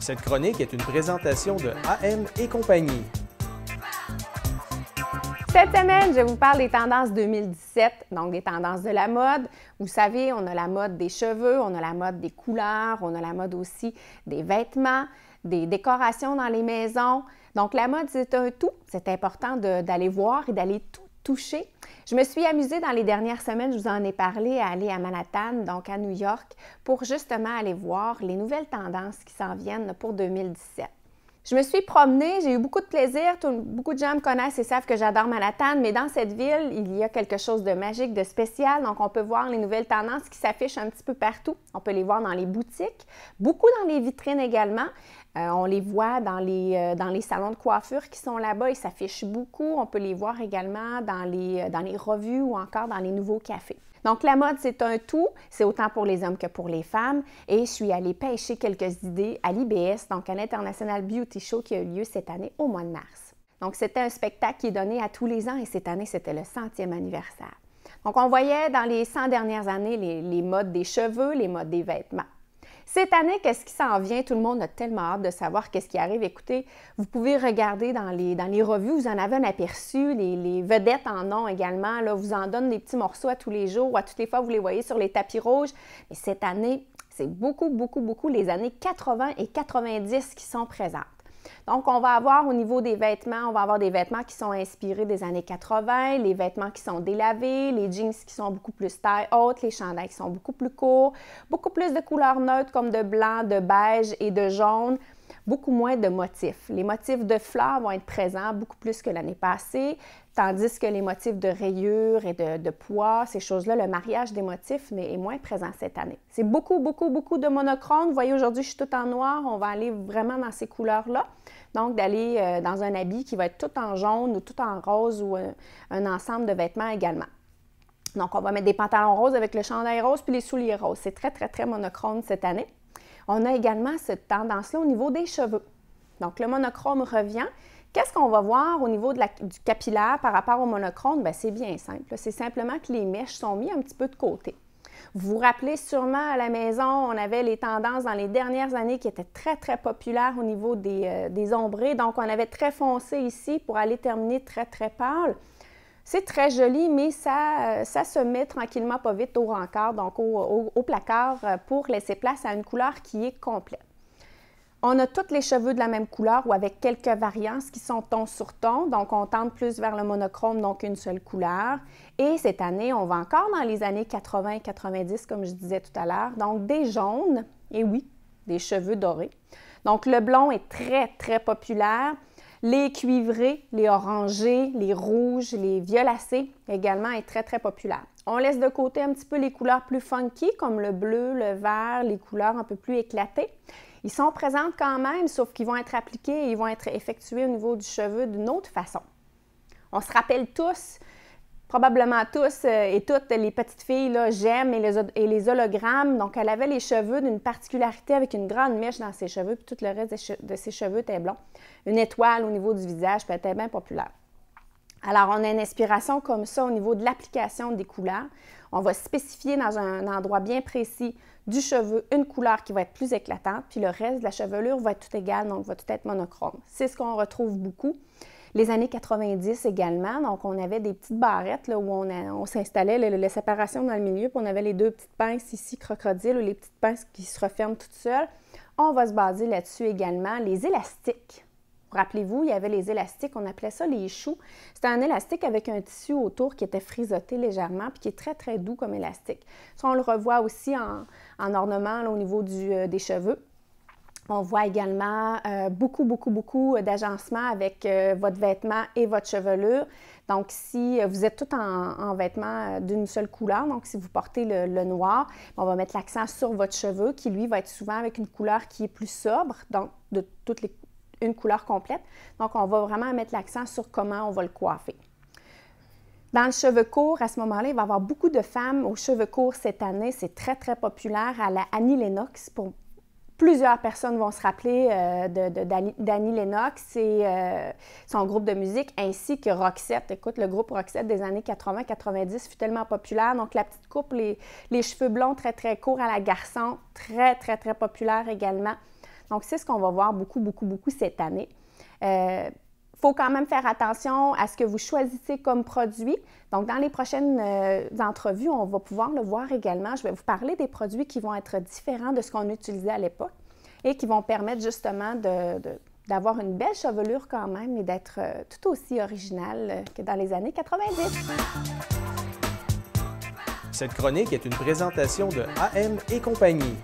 Cette chronique est une présentation de AM et compagnie. Cette semaine, je vous parle des tendances 2017, donc des tendances de la mode. Vous savez, on a la mode des cheveux, on a la mode des couleurs, on a la mode aussi des vêtements, des décorations dans les maisons. Donc la mode, c'est un tout. C'est important d'aller voir et d'aller tout Touché! Je me suis amusée dans les dernières semaines, je vous en ai parlé, à aller à Manhattan, donc à New York, pour justement aller voir les nouvelles tendances qui s'en viennent pour 2017. Je me suis promenée, j'ai eu beaucoup de plaisir. beaucoup de gens me connaissent et savent que j'adore Manhattan, mais dans cette ville, il y a quelque chose de magique, de spécial. Donc, on peut voir les nouvelles tendances qui s'affichent un petit peu partout. On peut les voir dans les boutiques, beaucoup dans les vitrines également. Euh, on les voit dans les, euh, dans les salons de coiffure qui sont là-bas. Ils s'affichent beaucoup. On peut les voir également dans les, euh, dans les revues ou encore dans les nouveaux cafés. Donc, la mode, c'est un tout, c'est autant pour les hommes que pour les femmes. Et je suis allée pêcher quelques idées à l'IBS, donc à l'International Beauty Show qui a eu lieu cette année au mois de mars. Donc, c'était un spectacle qui est donné à tous les ans et cette année, c'était le centième anniversaire. Donc, on voyait dans les 100 dernières années les, les modes des cheveux, les modes des vêtements. Cette année, qu'est-ce qui s'en vient? Tout le monde a tellement hâte de savoir qu'est-ce qui arrive. Écoutez, vous pouvez regarder dans les, dans les revues, vous en avez un aperçu, les, vedettes en ont également. Là, vous en donne des petits morceaux à tous les jours ou à toutes les fois, vous les voyez sur les tapis rouges. Mais cette année, c'est beaucoup, beaucoup, beaucoup les années 80 et 90 qui sont présentes. Donc, on va avoir au niveau des vêtements, on va avoir des vêtements qui sont inspirés des années 80, les vêtements qui sont délavés, les jeans qui sont beaucoup plus taille haute, les chandails qui sont beaucoup plus courts, beaucoup plus de couleurs neutres comme de blanc, de beige et de jaune beaucoup moins de motifs. Les motifs de fleurs vont être présents beaucoup plus que l'année passée, tandis que les motifs de rayures et de, poids, ces choses-là, le mariage des motifs est moins présent cette année. C'est beaucoup, beaucoup, beaucoup de monochrome. Vous voyez, aujourd'hui, je suis toute en noir. On va aller vraiment dans ces couleurs-là. Donc, d'aller euh, dans un habit qui va être tout en jaune ou tout en rose ou un, euh, un ensemble de vêtements également. Donc, on va mettre des pantalons roses avec le chandail rose puis les souliers roses. C'est très, très, très monochrome cette année. On a également cette tendance-là au niveau des cheveux. Donc, le monochrome revient. Qu'est-ce qu'on va voir au niveau du capillaire par rapport au monochrome? Ben, c'est bien simple. C'est simplement que les mèches sont mises un petit peu de côté. Vous vous rappelez sûrement à la maison, on avait les tendances dans les dernières années qui étaient très, très populaires au niveau des, euh, des ombrés. Donc, on avait très foncé ici pour aller terminer très, très pâle. C'est très joli, mais ça, euh, ça se met tranquillement pas vite au rencard, donc au, placard, euh, pour laisser place à une couleur qui est complète. On a tous les cheveux de la même couleur ou avec quelques variances qui sont ton sur ton. Donc, on tente plus vers le monochrome, donc une seule couleur. Et cette année, on va encore dans les années 80 90, comme je disais tout à l'heure. Donc, des jaunes, et oui, des cheveux dorés. Donc, le blond est très, très populaire. Les cuivrés, les orangés, les rouges, les violacés également est très, très populaire. On laisse de côté un petit peu les couleurs plus funky comme le bleu, le vert, les couleurs un peu plus éclatées. Ils sont présents quand même, sauf qu'ils vont être appliqués et ils vont être effectués au niveau du cheveu d'une autre façon. On se rappelle tous probablement tous euh, et toutes les petites filles j'aime et les, et les, hologrammes. Donc, elle avait les cheveux d'une particularité avec une grande mèche dans ses cheveux, puis tout le reste de ses cheveux était blanc. Une étoile au niveau du visage, puis elle était bien populaire. Alors, on a une inspiration comme ça au niveau de l'application des couleurs. On va spécifier dans un endroit bien précis du cheveu une couleur qui va être plus éclatante, puis le reste de la chevelure va être tout égal, donc va tout être monochrome. C'est ce qu'on retrouve beaucoup. Les années 90 également, donc on avait des petites barrettes là, où on, s'installait, la séparation dans le milieu, puis on avait les deux petites pinces ici, crocodile, ou les petites pinces qui se referment toutes seules. On va se baser là-dessus également. Les élastiques. Rappelez-vous, il y avait les élastiques, on appelait ça les choux. C'était un élastique avec un tissu autour qui était frisoté légèrement, puis qui est très, très doux comme élastique. Ça, on le revoit aussi en, ornement au niveau euh, des cheveux. On voit également euh, beaucoup, beaucoup, beaucoup d'agencement avec euh, votre vêtement et votre chevelure. Donc, si vous êtes tout en, vêtements euh, d'une seule couleur, donc si vous portez le, noir, on va mettre l'accent sur votre cheveu qui, lui, va être souvent avec une couleur qui est plus sobre, donc de toutes les, une couleur complète. Donc, on va vraiment mettre l'accent sur comment on va le coiffer. Dans le cheveu court, à ce moment-là, il va y avoir beaucoup de femmes aux cheveux courts cette année. C'est très, très populaire à la Annie Lennox pour plusieurs personnes vont se rappeler euh, de, de d'Annie Lennox et euh, son groupe de musique, ainsi que Roxette. Écoute, le groupe Roxette des années 80-90 fut tellement populaire. Donc, la petite coupe, les, cheveux blonds très, très courts à la garçon, très, très, très populaire également. Donc, c'est ce qu'on va voir beaucoup, beaucoup, beaucoup cette année. Euh, faut quand même faire attention à ce que vous choisissez comme produit. Donc, dans les prochaines euh, entrevues, on va pouvoir le voir également. Je vais vous parler des produits qui vont être différents de ce qu'on utilisait à l'époque et qui vont permettre justement d'avoir une belle chevelure quand même et d'être euh, tout aussi original euh, que dans les années 90. Cette chronique est une présentation de AM et compagnie.